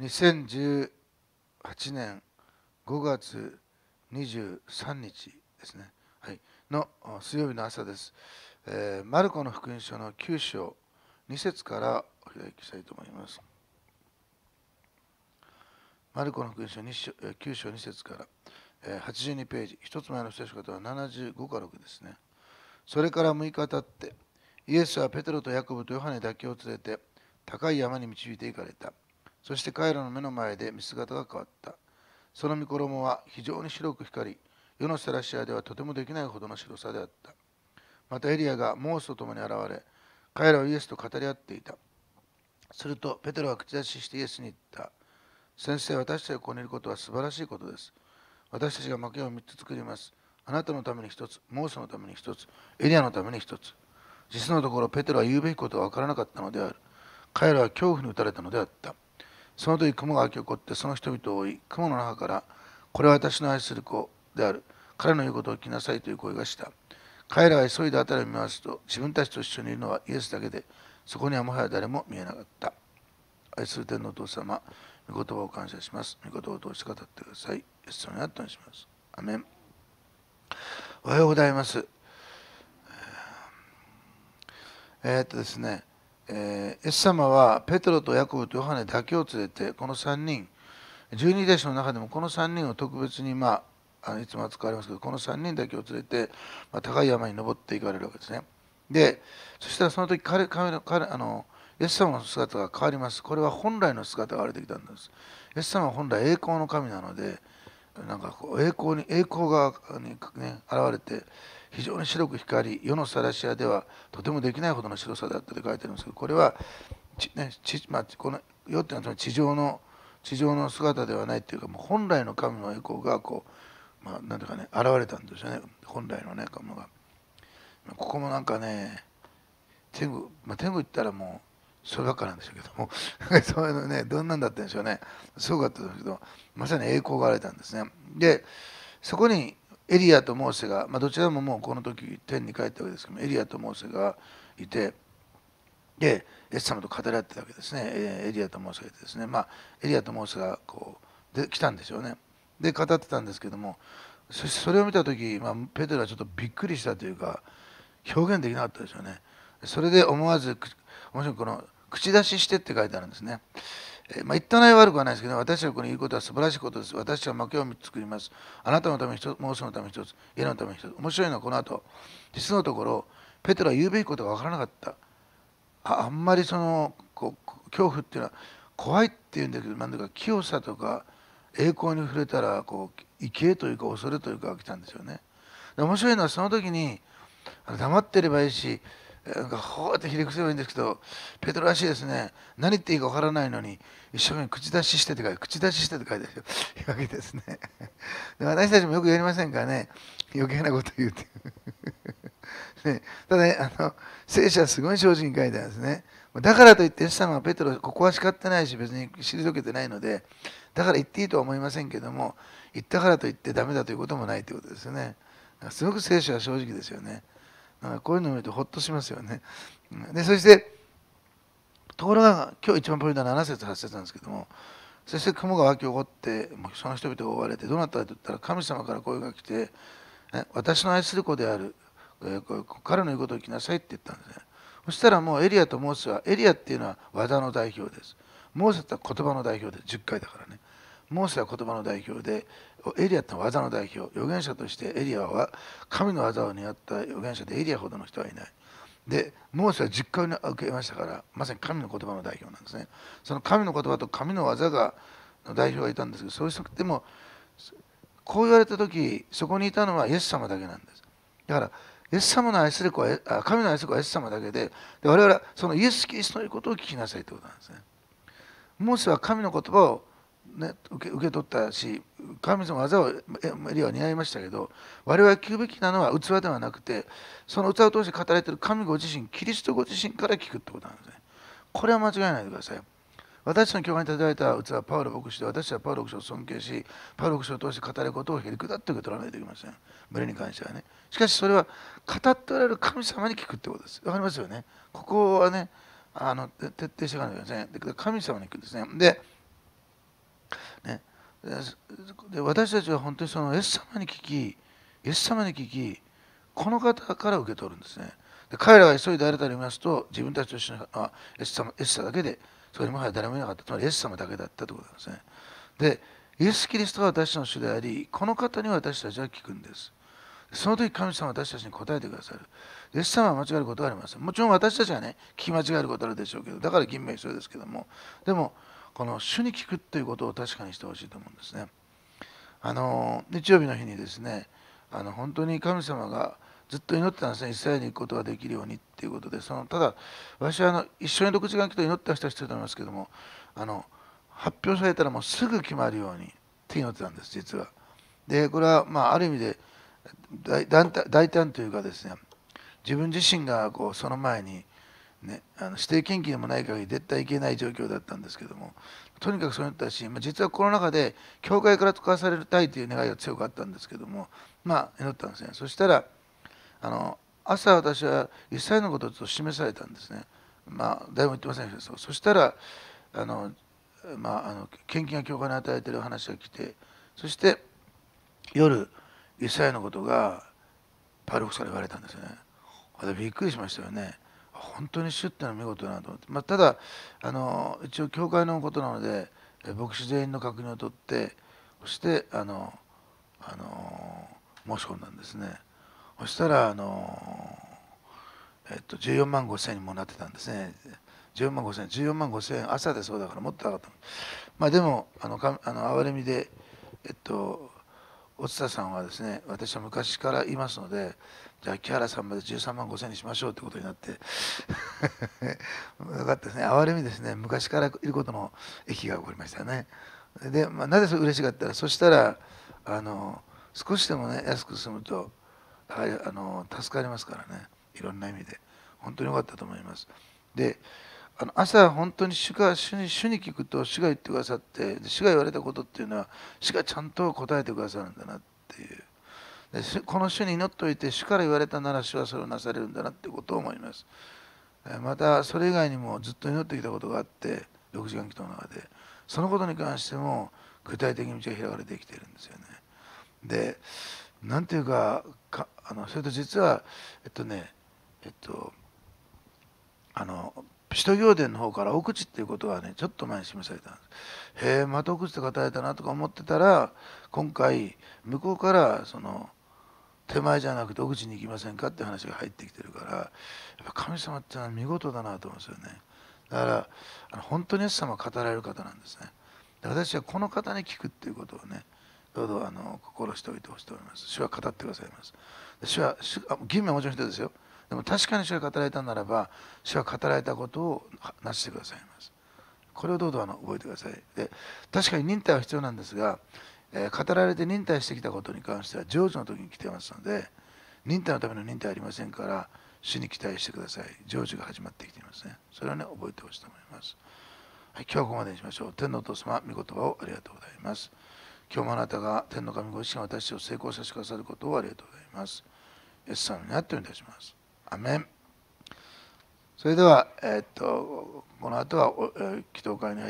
2018年5月23日ですね、はい、の水曜日の朝です、えー、マルコの福音書の9章2節からお開きしたいと思いますマルコの福音書2章9章2節から、え82ページ1つ前の聖書方は75か6ですねそれから6日経ってイエスはペテロとヤコブとヨハネだけを連れて高い山に導いて行かれたそして彼らの目の前で見姿が変わった。その御衣は非常に白く光り、世のセラシアではとてもできないほどの白さであった。またエリアがモースと共に現れ、彼らはイエスと語り合っていた。すると、ペテロは口出ししてイエスに言った。先生、私たちがここにいることは素晴らしいことです。私たちが負けを3つ作ります。あなたのために1つ、モースのために1つ、エリアのために1つ。実のところ、ペテロは言うべきことは分からなかったのである。彼らは恐怖に打たれたのであった。その時雲が湧き起こってその人々を追い雲の中から「これは私の愛する子である彼の言うことを聞きなさい」という声がした彼らが急いで辺りを見ますと自分たちと一緒にいるのはイエスだけでそこにはもはや誰も見えなかった愛する天皇お父様御言葉を感謝します御言葉を通して語ってくださいイエス様にあったにしますアメンおはようございますえー、っとですねえー、イエス様はペトロとヤコブとヨハネだけを連れてこの3人十二弟子の中でもこの3人を特別にまあいつも扱われますけどこの3人だけを連れて、まあ、高い山に登っていかれるわけですねでそしたらその時彼彼彼あのイエス様の姿が変わりますこれは本来の姿が出れてきたんですイエス様は本来栄光の神なのでなんかこう栄光に栄光が、ね、現れて非常に白く光り世のサラシアではとてもできないほどの白さだったと書いてあんですけどこれはち、ねちまあ、この世っていうのは地上の地上の姿ではないっていうかもう本来の神の栄光がこう、まあ、なんていうかね現れたんですよね本来のね神が。ここもなんかね天狗、まあ、天狗行ったらもうそればっかなんでしょうけども そういうのねどんなんだったんでしょうねすごかったですけどまさに栄光が現れたんですね。でそこにエリアとモーセが、まあ、どちらももうこの時天に帰ったわけですけどエリアとモーセがいてでイエス様と語り合ってたわけですねエリアとモーセがいてですね、まあ、エリアとモーセがこうで来たんでしょうねで語ってたんですけどもそしてそれを見た時、まあ、ペテロはちょっとびっくりしたというか表現できなかったですよねそれで思わず面白いこの口出ししてって書いてあるんですねえまあ、言ったい悪くはないですけど、私はこの言うことは素晴らしいことです。私は負けを作ります。あなたのため一つ、もうそのため一つ、家のため一つ。面白いのはこの後、実のところ、ペテロは言うべきことが分からなかった。ああんまりそのこ恐怖っていうのは怖いっていうんだけど、なんだか清さとか栄光に触れたらこう、畏敬というか恐れというか来たんですよね。で面白いのはその時に黙ってればいいし、なんかほーってひれくせばいいんですけどペトロらしいですね何言っていいか分からないのに一生懸命口出ししてって書いて口出ししてって書いてるわけですねで私たちもよくやりませんからね余計なこと言うていうね、ただ、ね、あの聖書はすごい正直に書いてあるんですねだからといってイエス様はペトロここは叱ってないし別に退けてないのでだから言っていいとは思いませんけども言ったからといってダメだということもないということですよねすごく聖書は正直ですよねこういうのを見るとほっとしますよね。でそしてところが今日一番ポイントは7節8節なんですけどもそして雲が湧き起こってその人々が追われてどうなったかといったら神様から声が来て私の愛する子である彼の言うことを聞きなさいって言ったんですね。そしたらもうエリアとモーセはエリアっていうのは技の代表です。モーセって言葉の代表で10回だからね。モーセは言葉の代表でエリアってのは技の代表預言者としてエリアは神の技を担った預言者でエリアほどの人はいないでモーセは実家を受けましたからまさに神の言葉の代表なんですねその神の言葉と神の技がの代表がいたんですけどそういう人でもこう言われた時そこにいたのはイエス様だけなんですだからイエス様の愛する子は神の愛する子はイエス様だけでで我々はそのイエス・キリストのことを聞きなさいということなんですねモーセは神の言葉をね、受け受け取ったし神様の技をエリアは合いましたけど我々が聞くべきなのは器ではなくてその器を通して語られている神ご自身キリストご自身から聞くってことなんですねこれは間違いないでください私の教会に立てられた器はパウロ牧師で私はパウロ牧師を尊敬しパウロ牧師を通して語ることをへりくだって受け取らないといけません群れに関してはねしかしそれは語っておられる神様に聞くってことですわかりますよねここはねあの徹底していかないといけません神様に聞くんですねでね、で私たちは本当にそのイエス様に聞きイエス様に聞きこの方から受け取るんですねで彼らが急いであれたり見ますと自分たちと一緒はあイエス様イエス様だけでそれにもはや誰もいなかったつまりイエス様だけだったということなんですねでイエス・キリストは私の主でありこの方に私たちは聞くんですその時神様は私たちに答えてくださる。イエス様は間違えることはありません。もちろん私たちはね、聞き間違えることあるでしょうけど、だから銀名一緒ですけども、でもこの主に聞くということを確かにしてほしいと思うんですね。あの日曜日の日にですねあの本当に神様がずっと祈ってたんですね、一切に行くことができるようにっていうことで、そのただ、私はあの一緒に独自間来と祈ってた人いると思いますけども、あの発表されたらもうすぐ決まるようにって祈ってたんです、実は。で、これは、まあ、ある意味で大胆というかですね、自分自身がこうその前にね、あの指定献金でもない限り絶対いけない状況だったんですけどもとにかくそういうったし、まあ、実はコロナ禍で教会から使わされたいという願いが強かったんですけどもまあ祈ったんですねそしたらあの朝私は一切のことと示されたんですねまあ誰も言ってませんけどそしたらあの、まあ、あの献金が教会に与えてる話が来てそして夜一切のことがパルフさら言われたんですよね。びっくりしましたよね。本当に主ってのは見事だなと思って、まあ、ただあの一応教会のことなので牧師全員の確認を取ってそしてあのあの申し込んだんですねそしたらあの、えっと、14万5千円にもなってたんですね14万5千円14万5千円朝でそうだからもっと高かったまあでもあのかあの憐れみでえっとおつさんはですね私は昔からいますのでじゃあ木原さんまで13万5000にしましょうってことになって分 かったですね哀れみですね昔からいることの駅が起こりましたねで、まあ、なぜそれ嬉しかったらそしたらあの少しでもね安く済むとはいあの助かりますからねいろんな意味で本当に良かったと思いますであの朝本当に主が主に主に聞くと主が言ってくださって主が言われたことっていうのは主がちゃんと答えてくださるんだなっていうでこの主に祈っておいて主から言われたなら主はそれをなされるんだなってことを思いますまたそれ以外にもずっと祈ってきたことがあって6時間祈祷の中でそのことに関しても具体的に道が開かれてきてるんですよねで何ていうかかあのそれと実はえっとねえっとあの首都行伝の方から奥地っていうことはねちょっと前に示されたんですへえまた奥口って語られたなとか思ってたら今回向こうからその手前じゃなくて奥口に行きませんかって話が入ってきてるからやっぱ神様ってのは見事だなと思うんですよねだからあの本当にイエス様は語られる方なんですねで私はこの方に聞くっていうことをねどうぞあの心しておいてほしいと思います主は語ってくださいます主は義務はもちろん人ですよでも確かに主が語られたならば主は語られたことをなしてくださいますこれをどうぞあの覚えてくださいで確かに忍耐は必要なんですが、えー、語られて忍耐してきたことに関しては成就の時に来てますので忍耐のための忍耐ありませんから主に期待してください成就が始まってきていますねそれはね覚えてほしいと思いますはい、今日はここまでにしましょう。天皇と様、御言葉をありがとうございます。今日もあなたが天の神ご自身が私を成功させてくださることをありがとうございます。イエス様にあってお願いいたします。アメンそれでは、えっとこの後はえ祈祷会に入